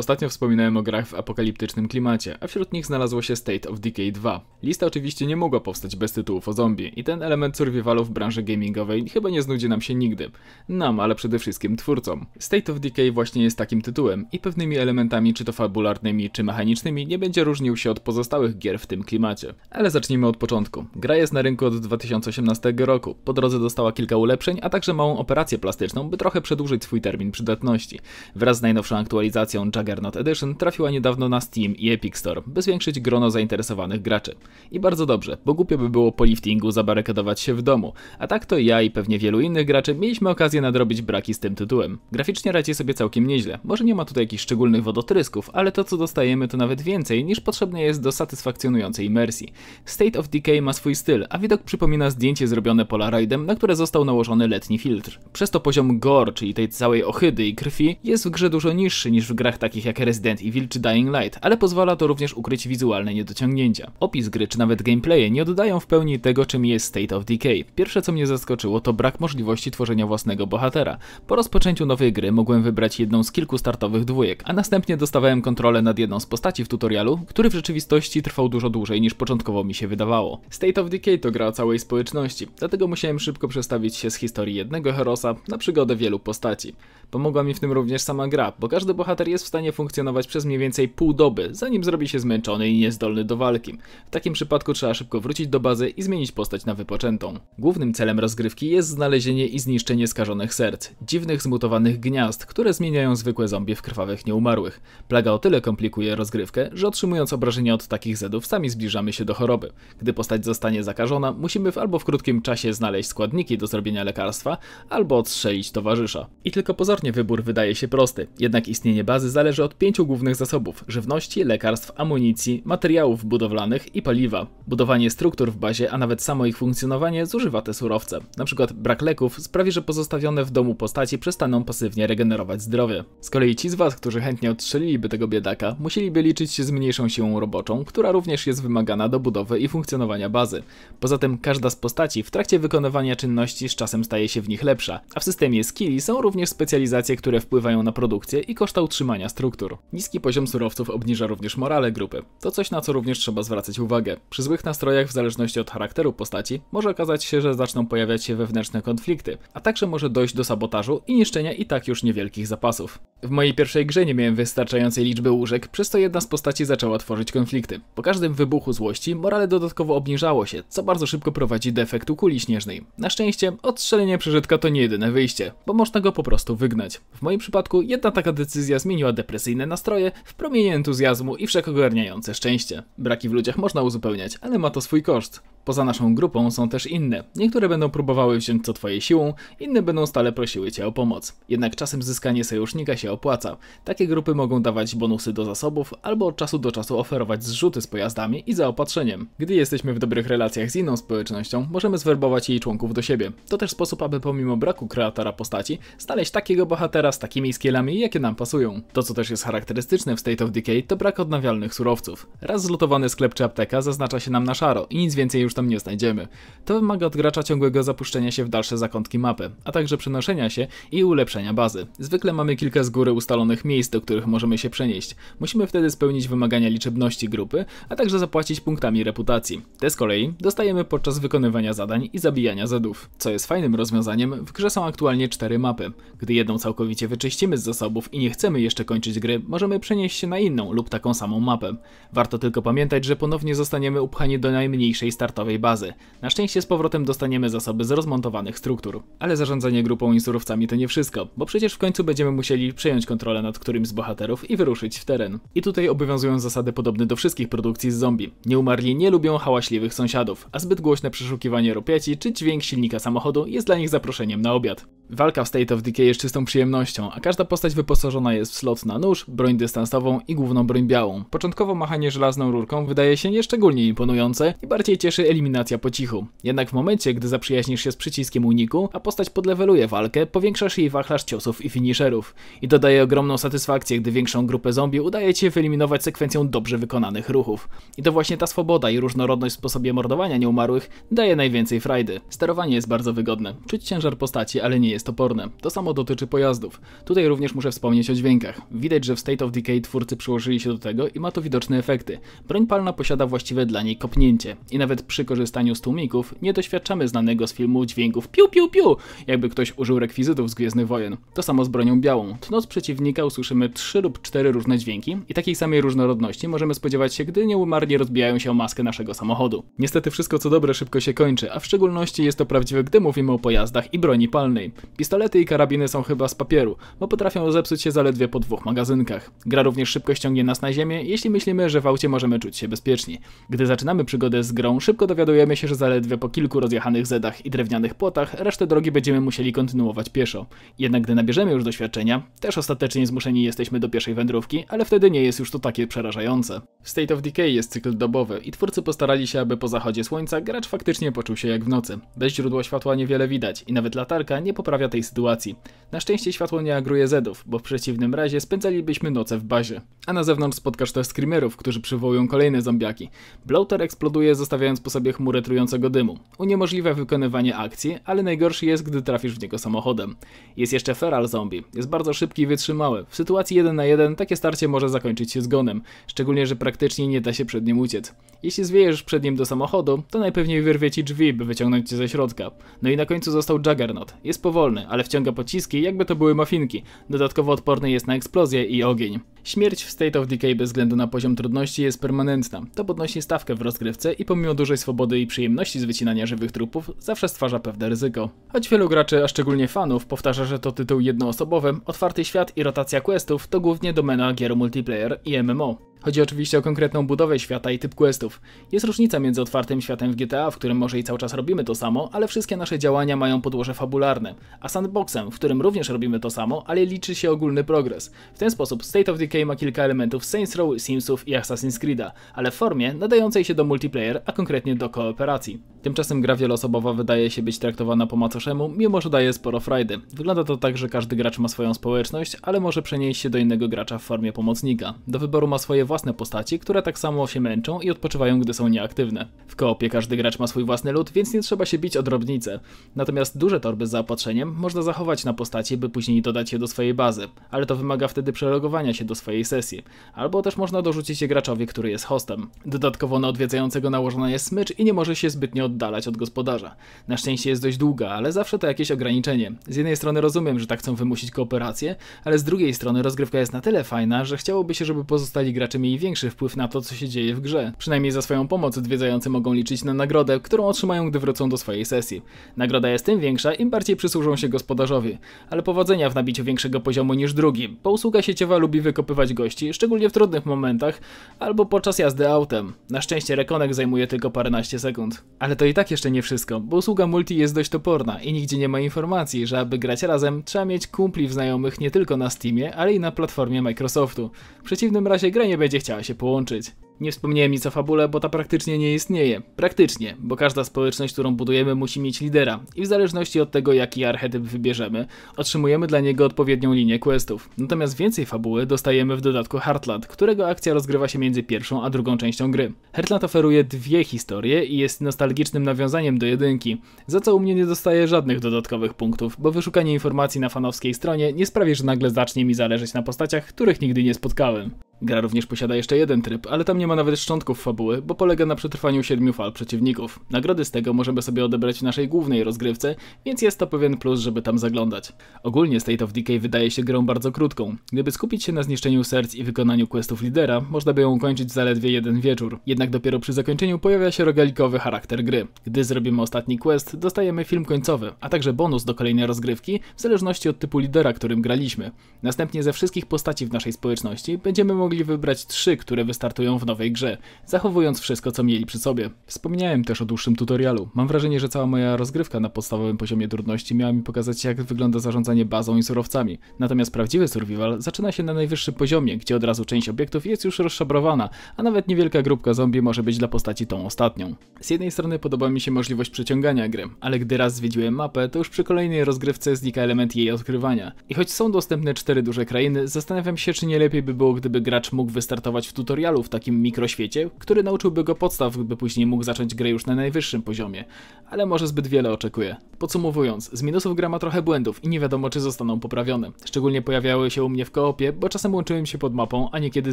Ostatnio wspominałem o grach w apokaliptycznym klimacie, a wśród nich znalazło się State of Decay 2. Lista oczywiście nie mogła powstać bez tytułów o zombie i ten element survivalu w branży gamingowej chyba nie znudzi nam się nigdy. Nam, ale przede wszystkim twórcom. State of Decay właśnie jest takim tytułem i pewnymi elementami czy to fabularnymi, czy mechanicznymi nie będzie różnił się od pozostałych gier w tym klimacie. Ale zacznijmy od początku. Gra jest na rynku od 2018 roku. Po drodze dostała kilka ulepszeń, a także małą operację plastyczną, by trochę przedłużyć swój termin przydatności. Wraz z najnowszą aktualizacją Jagged Juggernaut Edition trafiła niedawno na Steam i Epic Store, by zwiększyć grono zainteresowanych graczy. I bardzo dobrze, bo głupio by było po liftingu zabarykadować się w domu, a tak to ja i pewnie wielu innych graczy mieliśmy okazję nadrobić braki z tym tytułem. Graficznie radzi sobie całkiem nieźle, może nie ma tutaj jakichś szczególnych wodotrysków, ale to co dostajemy to nawet więcej niż potrzebne jest do satysfakcjonującej imersji. State of Decay ma swój styl, a widok przypomina zdjęcie zrobione Polaroidem, na które został nałożony letni filtr. Przez to poziom gore, czyli tej całej ohydy i krwi, jest w grze dużo niższy niż w grach takich takich jak Resident Evil czy Dying Light, ale pozwala to również ukryć wizualne niedociągnięcia. Opis gry czy nawet gameplaye nie oddają w pełni tego, czym jest State of Decay. Pierwsze co mnie zaskoczyło to brak możliwości tworzenia własnego bohatera. Po rozpoczęciu nowej gry mogłem wybrać jedną z kilku startowych dwójek, a następnie dostawałem kontrolę nad jedną z postaci w tutorialu, który w rzeczywistości trwał dużo dłużej niż początkowo mi się wydawało. State of Decay to gra o całej społeczności, dlatego musiałem szybko przestawić się z historii jednego herosa na przygodę wielu postaci. Pomogła mi w tym również sama gra, bo każdy bohater jest w stanie stanie funkcjonować przez mniej więcej pół doby, zanim zrobi się zmęczony i niezdolny do walki. W takim przypadku trzeba szybko wrócić do bazy i zmienić postać na wypoczętą. Głównym celem rozgrywki jest znalezienie i zniszczenie skażonych serc, dziwnych zmutowanych gniazd, które zmieniają zwykłe zombie w krwawych nieumarłych. Plaga o tyle komplikuje rozgrywkę, że otrzymując obrażenia od takich zedów sami zbliżamy się do choroby. Gdy postać zostanie zakażona, musimy w albo w krótkim czasie znaleźć składniki do zrobienia lekarstwa, albo odstrzelić towarzysza. I tylko pozornie wybór wydaje się prosty, jednak istnienie bazy zależy zależy od pięciu głównych zasobów: żywności, lekarstw, amunicji, materiałów budowlanych i paliwa. Budowanie struktur w bazie, a nawet samo ich funkcjonowanie zużywa te surowce. Na przykład brak leków sprawi, że pozostawione w domu postaci przestaną pasywnie regenerować zdrowie. Z kolei ci z was, którzy chętnie odstrzeliliby tego biedaka, musieliby liczyć się z mniejszą siłą roboczą, która również jest wymagana do budowy i funkcjonowania bazy. Poza tym każda z postaci w trakcie wykonywania czynności z czasem staje się w nich lepsza, a w systemie skilli są również specjalizacje, które wpływają na produkcję i koszta utrzymania strategii struktur. Niski poziom surowców obniża również morale grupy. To coś na co również trzeba zwracać uwagę. Przy złych nastrojach w zależności od charakteru postaci może okazać się, że zaczną pojawiać się wewnętrzne konflikty, a także może dojść do sabotażu i niszczenia i tak już niewielkich zapasów. W mojej pierwszej grze nie miałem wystarczającej liczby łóżek, przez co jedna z postaci zaczęła tworzyć konflikty. Po każdym wybuchu złości morale dodatkowo obniżało się, co bardzo szybko prowadzi do efektu kuli śnieżnej. Na szczęście odstrzelenie przeżytka to nie jedyne wyjście, bo można go po prostu wygnać. W moim przypadku jedna taka decyzja zmieniła DPS depresyjne nastroje w promieniu entuzjazmu i wszechogarniające szczęście. Braki w ludziach można uzupełniać, ale ma to swój koszt. Poza naszą grupą są też inne. Niektóre będą próbowały wziąć co twoje siłą, inne będą stale prosiły cię o pomoc. Jednak czasem zyskanie sojusznika się opłaca. Takie grupy mogą dawać bonusy do zasobów, albo od czasu do czasu oferować zrzuty z pojazdami i zaopatrzeniem. Gdy jesteśmy w dobrych relacjach z inną społecznością, możemy zwerbować jej członków do siebie. To też sposób, aby pomimo braku kreatora postaci, znaleźć takiego bohatera z takimi skillami, jakie nam pasują. To co też jest charakterystyczne w State of Decay, to brak odnawialnych surowców. Raz zlutowany sklep czy apteka zaznacza się nam na szaro i nic więcej już już tam nie znajdziemy. To wymaga od gracza ciągłego zapuszczenia się w dalsze zakątki mapy, a także przenoszenia się i ulepszenia bazy. Zwykle mamy kilka z góry ustalonych miejsc, do których możemy się przenieść. Musimy wtedy spełnić wymagania liczebności grupy, a także zapłacić punktami reputacji. Te z kolei dostajemy podczas wykonywania zadań i zabijania zedów. Co jest fajnym rozwiązaniem, w grze są aktualnie cztery mapy. Gdy jedną całkowicie wyczyścimy z zasobów i nie chcemy jeszcze kończyć gry, możemy przenieść się na inną lub taką samą mapę. Warto tylko pamiętać, że ponownie zostaniemy upchani do najmniejszej startowej startowej bazy. Na szczęście z powrotem dostaniemy zasoby z rozmontowanych struktur. Ale zarządzanie grupą i surowcami to nie wszystko, bo przecież w końcu będziemy musieli przejąć kontrolę nad którymś z bohaterów i wyruszyć w teren. I tutaj obowiązują zasady podobne do wszystkich produkcji z zombie. Nieumarli nie lubią hałaśliwych sąsiadów, a zbyt głośne przeszukiwanie rupieci czy dźwięk silnika samochodu jest dla nich zaproszeniem na obiad. Walka w State of Decay jest czystą przyjemnością, a każda postać wyposażona jest w slot na nóż, broń dystansową i główną broń białą. Początkowo machanie żelazną rurką wydaje się nieszczególnie imponujące i bardziej cieszy eliminacja po cichu. Jednak w momencie, gdy zaprzyjaźnisz się z przyciskiem uniku, a postać podleweluje walkę, powiększasz jej wachlarz ciosów i finisherów. I dodaje ogromną satysfakcję, gdy większą grupę zombie udaje ci wyeliminować sekwencją dobrze wykonanych ruchów. I to właśnie ta swoboda i różnorodność w sposobie mordowania nieumarłych daje najwięcej frajdy. Sterowanie jest bardzo wygodne, czuć ciężar postaci, ale nie jest jest oporne. To samo dotyczy pojazdów. Tutaj również muszę wspomnieć o dźwiękach. Widać, że w State of Decay twórcy przyłożyli się do tego i ma to widoczne efekty. Broń palna posiada właściwe dla niej kopnięcie i nawet przy korzystaniu z tłumików nie doświadczamy znanego z filmu dźwięków piu piu piu, jakby ktoś użył rekwizytów z Gwiezdnych Wojen. To samo z bronią białą. Tnąc przeciwnika usłyszymy 3 lub 4 różne dźwięki i takiej samej różnorodności możemy spodziewać się, gdy nieumarnie rozbijają się o maskę naszego samochodu. Niestety wszystko co dobre szybko się kończy, a w szczególności jest to prawdziwe, gdy mówimy o pojazdach i broni palnej. Pistolety i karabiny są chyba z papieru, bo potrafią zepsuć się zaledwie po dwóch magazynkach. Gra również szybko ściągnie nas na ziemię, jeśli myślimy, że w aucie możemy czuć się bezpiecznie. Gdy zaczynamy przygodę z grą, szybko dowiadujemy się, że zaledwie po kilku rozjechanych zedach i drewnianych płotach resztę drogi będziemy musieli kontynuować pieszo. Jednak gdy nabierzemy już doświadczenia, też ostatecznie zmuszeni jesteśmy do pieszej wędrówki, ale wtedy nie jest już to takie przerażające. State of Decay jest cykl dobowy i twórcy postarali się, aby po zachodzie słońca gracz faktycznie poczuł się jak w nocy. Bez źródła światła niewiele widać i nawet latarka nie poprawia tej sytuacji. Na szczęście światło nie agruje Zedów, bo w przeciwnym razie spędzalibyśmy noce w bazie. A na zewnątrz spotkasz też screamerów, którzy przywołują kolejne zombiaki. Bloater eksploduje zostawiając po sobie chmurę trującego dymu. Uniemożliwia wykonywanie akcji, ale najgorszy jest, gdy trafisz w niego samochodem. Jest jeszcze feral zombie. Jest bardzo szybki i wytrzymały. W sytuacji 1 na 1 takie starcie może zakończyć się zgonem. Szczególnie, że praktycznie praktycznie nie da się przed nim uciec. Jeśli zwiejesz przed nim do samochodu, to najpewniej wyrwie ci drzwi, by wyciągnąć cię ze środka. No i na końcu został Juggernaut. Jest powolny, ale wciąga pociski, jakby to były mafinki. Dodatkowo odporny jest na eksplozje i ogień. Śmierć w State of Decay bez względu na poziom trudności jest permanentna. To podnosi stawkę w rozgrywce i pomimo dużej swobody i przyjemności z wycinania żywych trupów, zawsze stwarza pewne ryzyko. Choć wielu graczy, a szczególnie fanów, powtarza, że to tytuł jednoosobowy, otwarty świat i rotacja questów to głównie domena gier multiplayer i MMO. Chodzi oczywiście o konkretną budowę świata i typ questów. Jest różnica między otwartym światem w GTA, w którym może i cały czas robimy to samo, ale wszystkie nasze działania mają podłoże fabularne, a sandboxem, w którym również robimy to samo, ale liczy się ogólny progres. W ten sposób State of Decay ma kilka elementów Saints Row, Simsów i Assassin's Creed'a, ale w formie nadającej się do multiplayer, a konkretnie do kooperacji. Tymczasem gra wielosobowa wydaje się być traktowana po macoszemu, mimo że daje sporo frajdy. Wygląda to tak, że każdy gracz ma swoją społeczność, ale może przenieść się do innego gracza w formie pomocnika. Do wyboru ma swoje własne postacie, które tak samo się męczą i odpoczywają, gdy są nieaktywne. W koopie każdy gracz ma swój własny lód, więc nie trzeba się bić o drobnice. Natomiast duże torby z zaopatrzeniem można zachować na postaci, by później dodać je do swojej bazy, ale to wymaga wtedy przelogowania się do swojej sesji. Albo też można dorzucić je graczowi, który jest hostem. Dodatkowo na odwiedzającego nałożona jest smycz i nie może się zbytnio oddalać od gospodarza. Na szczęście jest dość długa, ale zawsze to jakieś ograniczenie. Z jednej strony rozumiem, że tak chcą wymusić kooperację, ale z drugiej strony rozgrywka jest na tyle fajna, że chciałoby się, żeby pozostali gracze miej większy wpływ na to, co się dzieje w grze. Przynajmniej za swoją pomoc odwiedzający mogą liczyć na nagrodę, którą otrzymają, gdy wrócą do swojej sesji. Nagroda jest tym większa, im bardziej przysłużą się gospodarzowi. Ale powodzenia w nabiciu większego poziomu niż drugi, bo usługa sieciowa lubi wykopywać gości, szczególnie w trudnych momentach, albo podczas jazdy autem. Na szczęście rekonek zajmuje tylko paręnaście sekund. Ale to i tak jeszcze nie wszystko, bo usługa multi jest dość toporna i nigdzie nie ma informacji, że aby grać razem trzeba mieć kumpli w znajomych nie tylko na Steamie, ale i na platformie Microsoftu. W przeciwnym razie gra nie będzie gdzie chciała się połączyć. Nie wspomniałem nic o fabule, bo ta praktycznie nie istnieje. Praktycznie, bo każda społeczność, którą budujemy musi mieć lidera i w zależności od tego jaki archetyp wybierzemy, otrzymujemy dla niego odpowiednią linię questów. Natomiast więcej fabuły dostajemy w dodatku Heartland, którego akcja rozgrywa się między pierwszą a drugą częścią gry. Heartland oferuje dwie historie i jest nostalgicznym nawiązaniem do jedynki, za co u mnie nie dostaje żadnych dodatkowych punktów, bo wyszukanie informacji na fanowskiej stronie nie sprawi, że nagle zacznie mi zależeć na postaciach, których nigdy nie spotkałem. Gra również posiada jeszcze jeden tryb, ale tam nie ma nawet szczątków fabuły, bo polega na przetrwaniu siedmiu fal przeciwników. Nagrody z tego możemy sobie odebrać w naszej głównej rozgrywce, więc jest to pewien plus, żeby tam zaglądać. Ogólnie State of Decay wydaje się grą bardzo krótką. Gdyby skupić się na zniszczeniu serc i wykonaniu questów lidera, można by ją ukończyć zaledwie jeden wieczór. Jednak dopiero przy zakończeniu pojawia się rogalikowy charakter gry. Gdy zrobimy ostatni quest, dostajemy film końcowy, a także bonus do kolejnej rozgrywki, w zależności od typu lidera, którym graliśmy. Następnie ze wszystkich postaci w naszej społeczności będziemy mogli mogli wybrać trzy, które wystartują w nowej grze, zachowując wszystko co mieli przy sobie. Wspomniałem też o dłuższym tutorialu. Mam wrażenie, że cała moja rozgrywka na podstawowym poziomie trudności miała mi pokazać jak wygląda zarządzanie bazą i surowcami. Natomiast prawdziwy survival zaczyna się na najwyższym poziomie, gdzie od razu część obiektów jest już rozszabrowana, a nawet niewielka grupka zombie może być dla postaci tą ostatnią. Z jednej strony podoba mi się możliwość przeciągania gry, ale gdy raz zwiedziłem mapę, to już przy kolejnej rozgrywce znika element jej odkrywania. I choć są dostępne cztery duże krainy, zastanawiam się czy nie lepiej by było gdyby gracz gracz mógł wystartować w tutorialu w takim mikroświecie, który nauczyłby go podstaw, by później mógł zacząć grę już na najwyższym poziomie, ale może zbyt wiele oczekuje. Podsumowując, z minusów gra ma trochę błędów i nie wiadomo czy zostaną poprawione. Szczególnie pojawiały się u mnie w koopie, bo czasem łączyłem się pod mapą, a niekiedy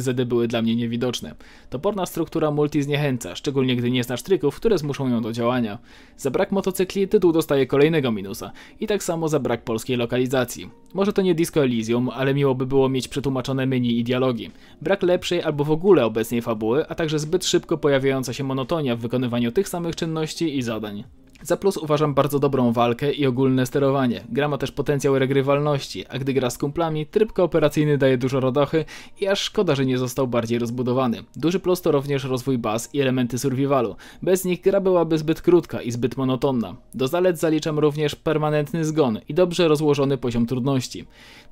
zedy były dla mnie niewidoczne. Toporna struktura multi zniechęca, szczególnie gdy nie znasz trików, które zmuszą ją do działania. Za brak motocykli tytuł dostaje kolejnego minusa i tak samo za brak polskiej lokalizacji. Może to nie Disco Elysium, ale miło by było mieć przetłumaczone menu i dialogi. Brak lepszej albo w ogóle obecnej fabuły, a także zbyt szybko pojawiająca się monotonia w wykonywaniu tych samych czynności i zadań. Za plus uważam bardzo dobrą walkę i ogólne sterowanie. Gra ma też potencjał regrywalności, a gdy gra z kumplami, tryb kooperacyjny daje dużo rodochy i aż szkoda, że nie został bardziej rozbudowany. Duży plus to również rozwój baz i elementy survivalu. Bez nich gra byłaby zbyt krótka i zbyt monotonna. Do zalet zaliczam również permanentny zgon i dobrze rozłożony poziom trudności.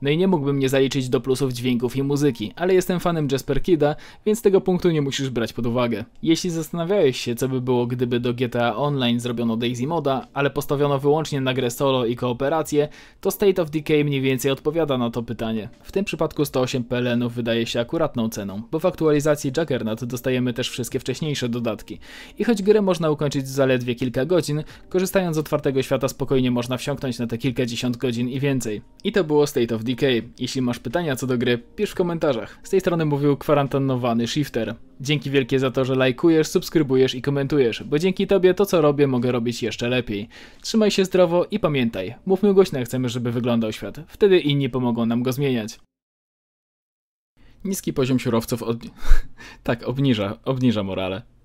No i nie mógłbym nie zaliczyć do plusów dźwięków i muzyki, ale jestem fanem Jasper Kida, więc tego punktu nie musisz brać pod uwagę. Jeśli zastanawiałeś się, co by było, gdyby do GTA Online zrobiono DLC, Easy Moda, ale postawiono wyłącznie na grę solo i kooperację, to State of Decay mniej więcej odpowiada na to pytanie. W tym przypadku 108 PLN-ów wydaje się akuratną ceną, bo w aktualizacji Juggernaut dostajemy też wszystkie wcześniejsze dodatki. I choć grę można ukończyć w zaledwie kilka godzin, korzystając z otwartego świata spokojnie można wsiąknąć na te kilkadziesiąt godzin i więcej. I to było State of Decay. Jeśli masz pytania co do gry, pisz w komentarzach. Z tej strony mówił kwarantannowany Shifter. Dzięki wielkie za to, że lajkujesz, subskrybujesz i komentujesz, bo dzięki Tobie to co robię mogę robić jeszcze lepiej. Trzymaj się zdrowo i pamiętaj, mówmy głośno jak chcemy, żeby wyglądał świat. Wtedy inni pomogą nam go zmieniać. Niski poziom surowców od... tak, obniża, obniża morale.